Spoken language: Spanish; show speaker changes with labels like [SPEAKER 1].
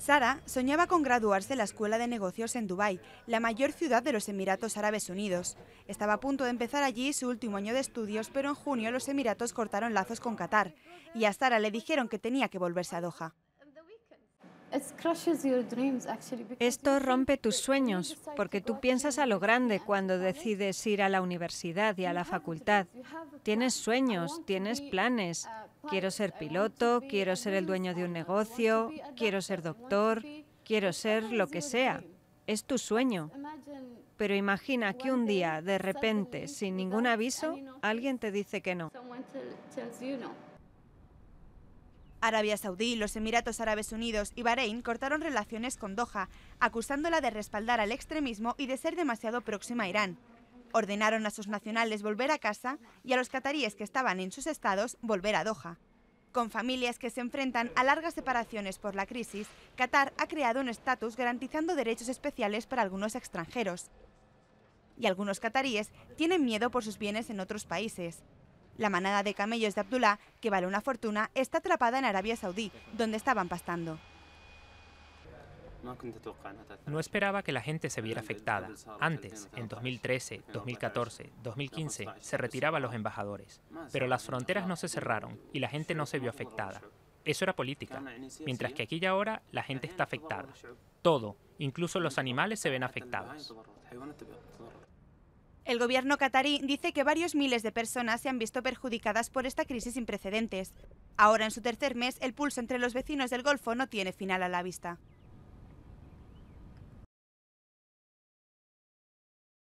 [SPEAKER 1] Sara soñaba con graduarse en la Escuela de Negocios en Dubái, la mayor ciudad de los Emiratos Árabes Unidos. Estaba a punto de empezar allí su último año de estudios, pero en junio los Emiratos cortaron lazos con Qatar y a Sara
[SPEAKER 2] le dijeron que tenía que volverse a Doha. Esto rompe tus sueños, porque tú piensas a lo grande cuando decides ir a la universidad y a la facultad. Tienes sueños, tienes planes, uh, Quiero ser piloto, quiero ser el dueño de un negocio, quiero ser doctor, quiero ser lo que sea. Es tu sueño. Pero imagina que un día, de repente, sin ningún aviso, alguien te dice que no.
[SPEAKER 1] Arabia Saudí, los Emiratos Árabes Unidos y Bahrein cortaron relaciones con Doha, acusándola de respaldar al extremismo y de ser demasiado próxima a Irán. Ordenaron a sus nacionales volver a casa y a los cataríes que estaban en sus estados volver a Doha. Con familias que se enfrentan a largas separaciones por la crisis, Qatar ha creado un estatus garantizando derechos especiales para algunos extranjeros. Y algunos cataríes tienen miedo por sus bienes en otros países. La manada de camellos de Abdullah, que vale una fortuna, está atrapada en Arabia Saudí, donde estaban pastando.
[SPEAKER 3] No esperaba que la gente se viera afectada. Antes, en 2013, 2014, 2015, se retiraban los embajadores. Pero las fronteras no se cerraron y la gente no se vio afectada. Eso era política. Mientras que aquí y ahora la gente está afectada. Todo, incluso los animales se ven afectados.
[SPEAKER 1] El gobierno qatarí dice que varios miles de personas se han visto perjudicadas por esta crisis sin precedentes. Ahora, en su tercer mes, el pulso entre los vecinos del Golfo no tiene final a la vista.